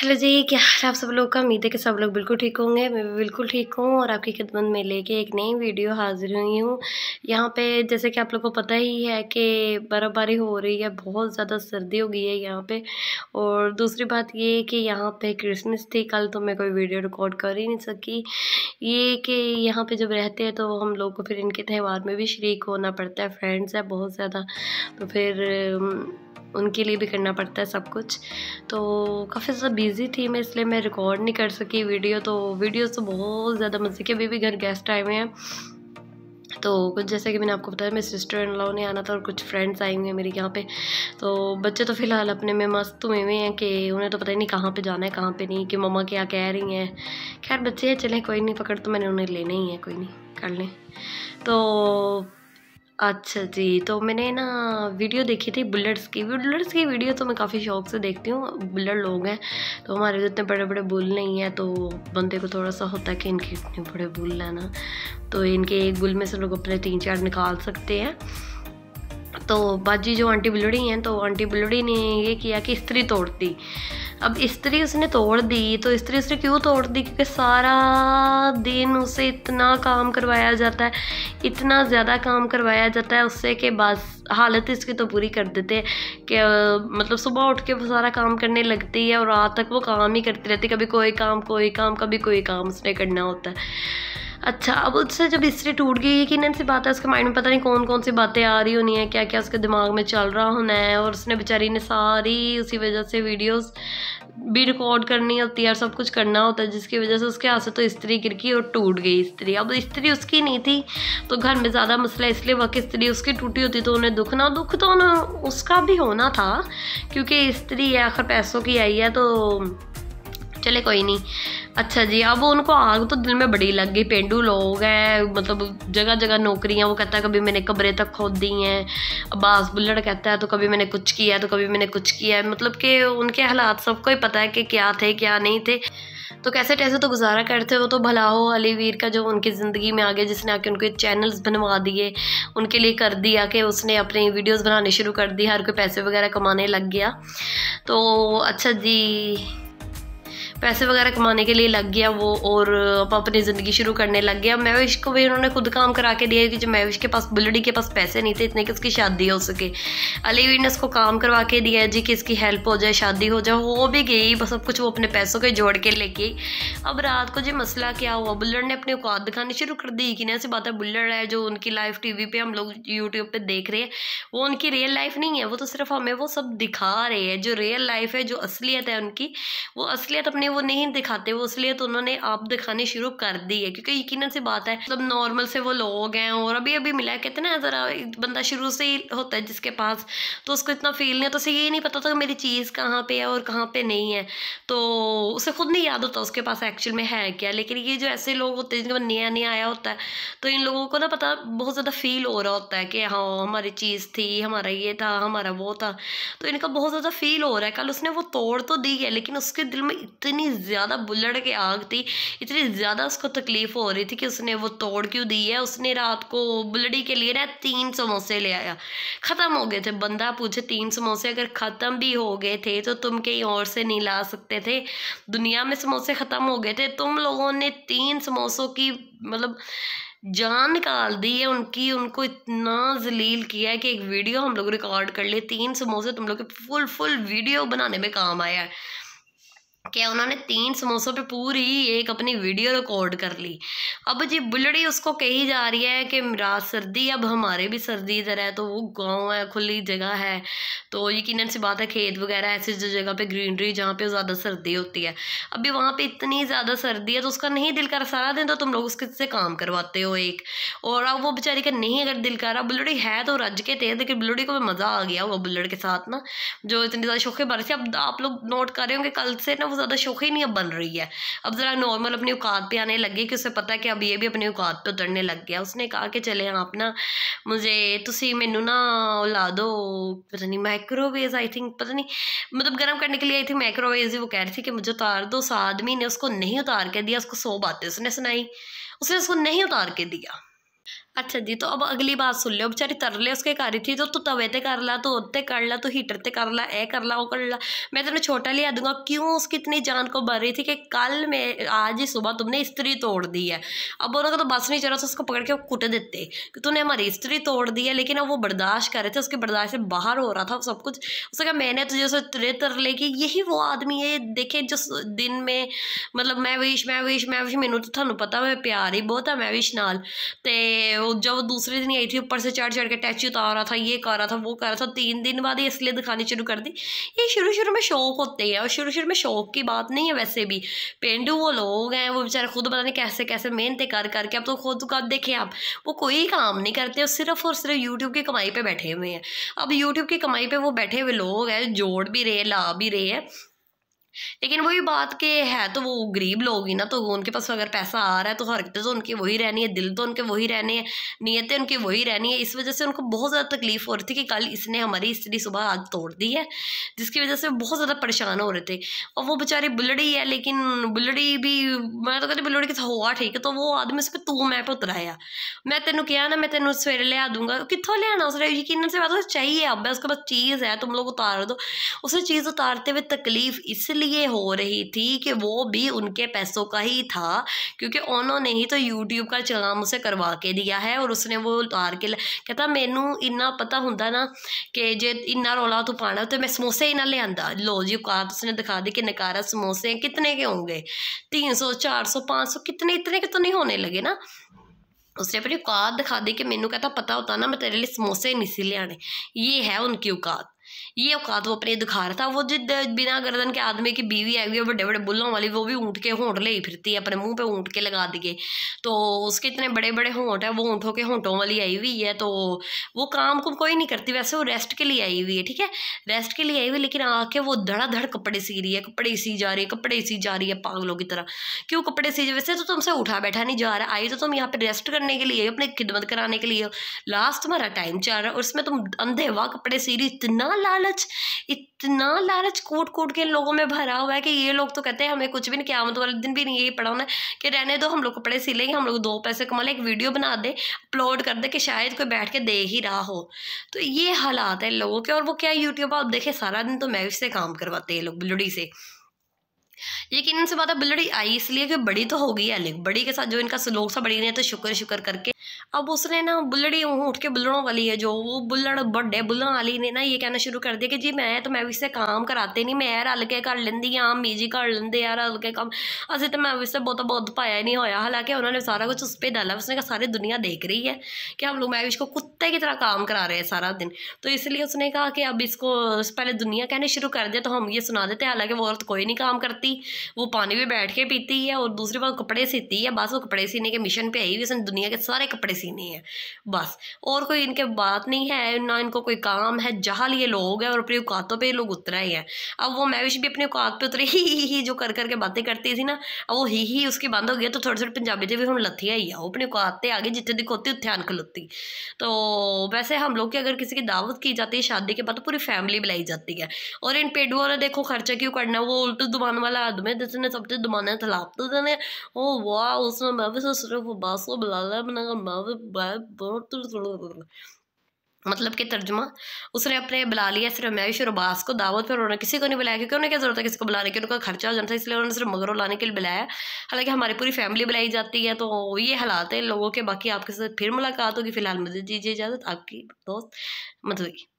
Hello जी क्या हाल आप सब लोग का उम्मीद है कि सब लोग बिल्कुल ठीक होंगे मैं भी बिल्कुल ठीक हूँ और आपकी खिदमत में लेके एक नई वीडियो हाजिर हुई हूँ यहाँ पे जैसे कि आप लोगों को पता ही है कि बर्फ़बारी हो रही है बहुत ज़्यादा सर्दी हो गई है यहाँ पे और दूसरी बात ये कि यहाँ पे क्रिसमस थी कल तो मैं कोई वीडियो रिकॉर्ड कर ही नहीं सकी ये कि यहाँ पर जब रहते हैं तो हम लोग को फिर इनके त्यौहार में भी शरीक होना पड़ता है फ्रेंड्स है बहुत ज़्यादा तो फिर उनके लिए भी करना पड़ता है सब कुछ तो काफ़ी ज़्यादा बिज़ी थी मैं इसलिए मैं रिकॉर्ड नहीं कर सकी वीडियो तो वीडियो तो बहुत ज़्यादा मज़े के अभी भी घर गेस्ट आए हुए हैं तो कुछ जैसे कि मैंने आपको बताया मेरे सिस्टर इन लॉ ने आना था और कुछ फ्रेंड्स आई हुई हैं मेरे यहाँ पे तो बच्चे तो फ़िलहाल अपने में मस्त हुए हुए हैं कि उन्हें तो पता ही नहीं कहाँ पे जाना है कहाँ पे नहीं कि मम्मा क्या कह रही हैं खैर बच्चे हैं चलें कोई नहीं पकड़ तो मैंने उन्हें लेना ही है कोई नहीं कर लें तो अच्छा जी, तो मैंने ना वीडियो देखी थी बुलेट्स की, बुलेट्स की वीडियो तो मैं काफ़ी शौक से देखती हूँ, बुलेट लोग हैं तो हमारे तो इतने बड़े-बड़े बुल नहीं हैं तो बंदे को थोड़ा-सा होता है कि इनके इतने बड़े बुल हैं ना, तो इनके एक बुल में से लोग अपने तीन चार निकाल सकते हैं। तो बाजी जो आंटी बुलड़ी हैं तो आंटी बुलड़ी ने ये किया कि स्त्री तोड़ती अब स्त्री उसने तोड़ दी तो स्त्री उसने क्यों तोड़ दी क्योंकि सारा दिन उसे इतना काम करवाया जाता है इतना ज़्यादा काम करवाया जाता है उससे कि बस हालत इसकी तो पूरी कर देते हैं कि मतलब सुबह उठ के वो सारा काम करने लगती है और रात तक वो काम ही करती रहती कभी कोई काम कोई काम कभी कोई काम उसने करना होता है अच्छा अब उससे जब हिस्ट्री टूट गई यकीन सी बात है उसके माइंड में पता नहीं कौन कौन सी बातें आ रही होनी है क्या क्या उसके दिमाग में चल रहा होना है और उसने बेचारी ने सारी उसी वजह से वीडियोस भी रिकॉर्ड करनी होती है और सब कुछ करना होता है जिसकी वजह से उसके हाथ से तो स्त्री गिर गई और टूट गई स्त्री अब स्त्री उसकी नहीं थी तो घर में ज़्यादा मसला इसलिए वक्त स्त्री उसकी टूटी होती तो उन्हें दुख ना दुख तो उन्हें उसका भी होना था क्योंकि स्त्री आखिर पैसों की आई है तो चले कोई नहीं अच्छा जी अब उनको आग तो दिल में बड़ी लग गई पेंडू लोग हैं मतलब जगह जगह नौकरियाँ वो कहता है कभी मैंने कब्रे तक खोद दी हैं अब्बास बुल्लड़ कहता है तो कभी मैंने कुछ किया तो कभी मैंने कुछ किया है मतलब कि उनके हालात सबको ही पता है कि क्या थे क्या नहीं थे तो कैसे कैसे तो गुजारा करते वो तो भला हो अली वीर का जो उनकी ज़िंदगी में आ गया जिसने आके उनके चैनल्स बनवा दिए उनके लिए कर दिया कि उसने अपनी वीडियोस बनाने शुरू कर दिए हर कोई पैसे वगैरह कमाने लग गया तो अच्छा जी पैसे वगैरह कमाने के लिए लग गया वो और अब अपनी ज़िंदगी शुरू करने लग गया महविश को भी उन्होंने खुद काम करा के दिया कि जो महविश के पास बुलडी के पास पैसे नहीं थे इतने कि उसकी शादी हो सके अली ने उसको काम करवा के दिया जी कि इसकी हेल्प हो जाए शादी हो जाए वो भी गई बस सब कुछ वो अपने पैसों के जोड़ के लेके अब रात को जी मसला क्या हुआ बुल्लड़ ने अपनी औकात दिखानी शुरू कर दी कि ना ऐसी बात है बुल्लड़ है जो उनकी लाइफ टी वी हम लोग यूट्यूब पर देख रहे हैं वो उनकी रियल लाइफ नहीं है वो तो सिर्फ हमें वो सब दिखा रहे हैं जो रियल लाइफ है जो असलियत है उनकी वो असलियत अपने वो नहीं दिखाते वो इसलिए तो उन्होंने आप दिखाने शुरू कर दी है क्योंकि यकीन से बात है मतलब नॉर्मल से वो लोग हैं और अभी अभी मिला कहते ना ज़रा बंदा शुरू से ही होता है जिसके पास तो उसको इतना फील नहीं होता तो उसे ये नहीं पता था कि मेरी चीज़ कहाँ पे है और कहाँ पे नहीं है तो उसे खुद नहीं याद होता उसके पास एक्चुअल में है क्या लेकिन ये जो ऐसे लोग होते हैं जिनके पास नया नया आया होता है तो इन लोगों को ना पता बहुत ज़्यादा फील हो रहा होता है कि हाँ हमारी चीज़ थी हमारा ये था हमारा वो था तो इनका बहुत ज़्यादा फील हो रहा है कल उसने वो तोड़ तो दी है लेकिन उसके दिल में इतनी इतनी ज़्यादा बुलड़ के आँख थी इतनी ज़्यादा उसको तकलीफ़ हो रही थी कि उसने वो तोड़ क्यों दी है उसने रात को बुलड़ी के लिए ना तीन समोसे ले आया ख़त्म हो गए थे बंदा पूछे तीन समोसे अगर ख़त्म भी हो गए थे तो तुम कहीं और से नहीं ला सकते थे दुनिया में समोसे ख़त्म हो गए थे तुम लोगों ने तीन समोसों की मतलब जान निकाल दी है उनकी उनको इतना जलील किया है कि एक वीडियो हम लोग रिकॉर्ड कर ले तीन समोसे तुम लोग के फुल फुल वीडियो बनाने में काम आया है क्या उन्होंने तीन समोसों पे पूरी एक अपनी वीडियो रिकॉर्ड कर ली अब जी बुलड़ी उसको कही जा रही है कि रात सर्दी अब हमारे भी सर्दी इधर है तो वो गांव है खुली जगह है तो यकीन सी बात है खेत वगैरह ऐसी जो जगह पे ग्रीनरी जहाँ पे ज़्यादा सर्दी होती है अभी वहाँ पे इतनी ज़्यादा सर्दी है तो उसका नहीं दिल कर सारा दिन तो तुम लोग उसके से काम करवाते हो एक और अब वो बेचारी का नहीं अगर दिल कर रहा बुलड़ी है तो रज के थे लेकिन बुलड़ी को मज़ा आ गया वो बुलड़ के साथ ना जो इतनी ज़्यादा शौक बारिश अब आप लोग नोट कर रहे होंगे कल से ना बहुत ज़्यादा शौखी नहीं अब बन रही है अब ज़रा नॉर्मल अपनी औकात पे आने लगी कि उसे पता है कि अब ये भी अपनी औकात पे उतरने लग गया उसने कहा कि चले आप ना मुझे तुम मैनू ना ला दो पता नहीं माइक्रोवेव आई थिंक पता नहीं मतलब गर्म करने के लिए आई थी माइक्रोवेव ही वो कह रही थी कि मुझे उतार दो उस आदमी ने उसको नहीं उतार के दिया उसको सौ बातें उसने सुनाई उसने उसको नहीं उतार के दिया अच्छा जी तो अब अगली बात सुन लो बेचारी तरले उसके रही थी तो तू तवे ते कर ला तो उत्ते कर ला तो हीटर ते कर ला ए कर ला वो कर ला मैं तेरे छोटा लिया दूंगा क्यों उसकी इतनी जान को भर रही थी कि कल मैं आज ही सुबह तुमने स्त्री तोड़ दी है अब उन्होंने तो बस नहीं चला तो उसको पकड़ के वो कुट देते कि तूने हमारी स्त्री तोड़ दी है लेकिन अब वो बर्दाश्त कर रहे थे उसके बर्दाश्त से बाहर हो रहा था सब कुछ उसने कहा मैंने तुझे उसे तर तरले की यही वो आदमी है देखे जो दिन में मतलब मैं विश मैं विश मैं विश मैनू तो थानू पता मैं प्यार ही बहुत है मैं विश नाल वो जब दूसरे दिन आई थी ऊपर से चढ़ चढ़ के टैची उतार रहा था ये कर रहा था वो कर रहा था तीन दिन बाद ये इसलिए दिखानी शुरू कर दी ये शुरू शुरू में शौक होते हैं और शुरू शुरू में शौक की बात नहीं है वैसे भी पेंडू वो लोग हैं वो बेचारे खुद पता नहीं कैसे कैसे मेहनतें कर करके अब तो खुद का देखें आप वो कोई काम नहीं करते सिर्फ और सिर्फ यूट्यूब की कमाई पर बैठे हुए हैं अब यूट्यूब की कमाई पर वो बैठे हुए लोग हैं जोड़ भी रहे ला भी रहे हैं लेकिन वही बात के है तो वो गरीब लोग ही ना तो उनके पास अगर पैसा आ रहा है तो हरकतें तो उनकी वही रहनी है दिल तो उनके वही रहने हैं नीयतें उनकी वही रहनी है इस वजह से उनको बहुत ज़्यादा तकलीफ हो रही थी कि कल इसने हमारी स्त्री सुबह आग तोड़ दी है जिसकी वजह से बहुत ज़्यादा परेशान हो रहे थे और वो बेचारी बुलड़ी है लेकिन बुलड़ी भी मैं तो कहती बुलड़ी कितना हुआ ठीक है तो वो आदमी उस पर तू मैं पुत्र आया मैं तेन क्या ना मैं तेन सवेरे लिया दूंगा कितों लियाना उसने यकीन से बात तो चाहिए अब उसके पास चीज़ है तुम लोग उतार दो उस चीज़ उतारते हुए तकलीफ इसलिए इसलिए हो रही थी कि वो भी उनके पैसों का ही था क्योंकि उन्होंने ही तो यूट्यूब का चलाम उसे करवा के दिया है और उसने वो उतार के कहता मैनू इन्ना पता होंगे ना कि जे इन्ना रौला तू पाना तो मैं समोसे ही ना लिया लो जी उत उसने दिखा दी कि नकारा समोसे कितने के होंगे तीन सौ चार सौ पाँच सौ कितने इतने के तो नहीं होने लगे ना उसने अपनी औकात दिखा दी कि मैनू कहता पता होता ना मैं तेरे लिए समोसे नहीं सी लियाने ये है उनकी औकात ये औकात वो अपने दिखा रहा था वो जिद बिना गर्दन के आदमी की बीवी आई हुई है बड़े बड़े बुल्लों वाली वो भी ऊँट के होंठ ले ही फिरती है अपने मुंह पे ऊँट के लगा दिए तो उसके इतने बड़े बड़े होंठ है वो ऊँटों के होंठों वाली आई हुई है तो वो काम को कोई नहीं करती वैसे वो रेस्ट के लिए आई हुई है ठीक है रेस्ट के लिए आई हुई लेकिन आके वो धड़ाधड़ कपड़े सी रही है कपड़े सी जा रही है कपड़े सी जा रही है पागलों की तरह क्यों कपड़े सी वैसे तो तुमसे उठा बैठा नहीं जा रहा आई तो तुम यहाँ पर रेस्ट करने के लिए अपनी खिदमत कराने के लिए लास्ट तुम्हारा टाइम चल रहा है और उसमें तुम अंधे वाह कपड़े सी रही इतना लालच इतना लालच कूट कूट के इन लोगों में भरा हुआ है कि ये लोग तो कहते हैं हमें कुछ भी नहीं क्या वाले दिन भी नहीं यही पढ़ा होना कि रहने दो हम लोग कपड़े सी लेंगे हम लोग दो पैसे कमा लें एक वीडियो बना दे अपलोड कर दे कि शायद कोई बैठ के दे ही रहा हो तो ये हालात है इन लोगों के और वो क्या यूट्यूब आप देखें सारा दिन तो मैं उससे काम करवाते हैं लोग बिलुड़ी से यकीन से बात है बिलड़ी आई इसलिए कि बड़ी तो हो गई है लेकिन बड़ी के साथ जो इनका सलोक सा बड़ी नहीं है तो शुक्र शुक्र करके अब उसने ना बुल्लड़ी उठ के बुलड़ों वाली है जो वो बुलड़ बड़े बुल्लड़ वाली ने ना ये कहना शुरू कर दिया कि जी मैं तो मैं इससे काम कराते नहीं मैं रल के कर ਲੈਂਦੀ ਆ ਅੰਮੀ कर ਕਰ यार रल के काम ਕੰਮ तो मैं इससे बहुत बहुत पाया नहीं ਨਹੀਂ हालांकि उन्होंने सारा कुछ उस पर डाला उसने कहा सारी दुनिया देख रही है कि हम लोग मैं को कुत्ते की तरह काम करा रहे हैं सारा दिन तो इसलिए उसने कहा कि अब इसको पहले दुनिया कहने शुरू कर दे तो हम ये सुना देते हालांकि वो औरत कोई नहीं काम करती वो पानी भी बैठ के पीती है और दूसरी बात कपड़े सीती है बस वो कपड़े सीने के मिशन पर आई हुई उसने दुनिया के सारे कपड़े सीन नहीं है बस और कोई इनके बात नहीं है ना इनको कोई काम है जहाँ ये लोग हैं और अपनी औकातों पर लोग उतरा ही है अब वो मैविश भी अपने औकात पर उतरे ही ही ही जो कर करके बातें करती थी ना अब वो ही ही उसकी बंद हो गया तो थोड़े थोड़े पंजाबी से भी हम लत्थियाँ ही आओ अपने औकात पर आगे जितने दिखोती उत्थे अन खलोती तो वैसे हम लोग की अगर किसी की दावत की जाती है शादी के बाद तो पूरी फैमिली बुलाई जाती है और इन पेडू वाला देखो खर्चा क्यों करना वो उल्टू दुमान वाला आदमी जिसने सबसे दुमाने थलाप तो देने ओ वाह उसमें मैं भी सोच रहा हूँ बासो बुला मैंने कहा मैं मतलब कि तर्जमा उसने अपने बुला लिया सिर्फ मैविश और अब्बास को दावत पर उन्होंने किसी को नहीं बुलाया क्योंकि उन्हें क्या ज़रूरत है किसी को बुलाने की उनका खर्चा हो जाना था इसलिए उन्होंने सिर्फ मगरों लाने के लिए बुलाया हालांकि हमारी पूरी फैमिली बुलाई जाती है तो ये हालात है लोगों के बाकी आपके साथ फिर मुलाकात होगी फिलहाल मदद दीजिए इजाज़त आपकी दोस्त मधुरी मतलब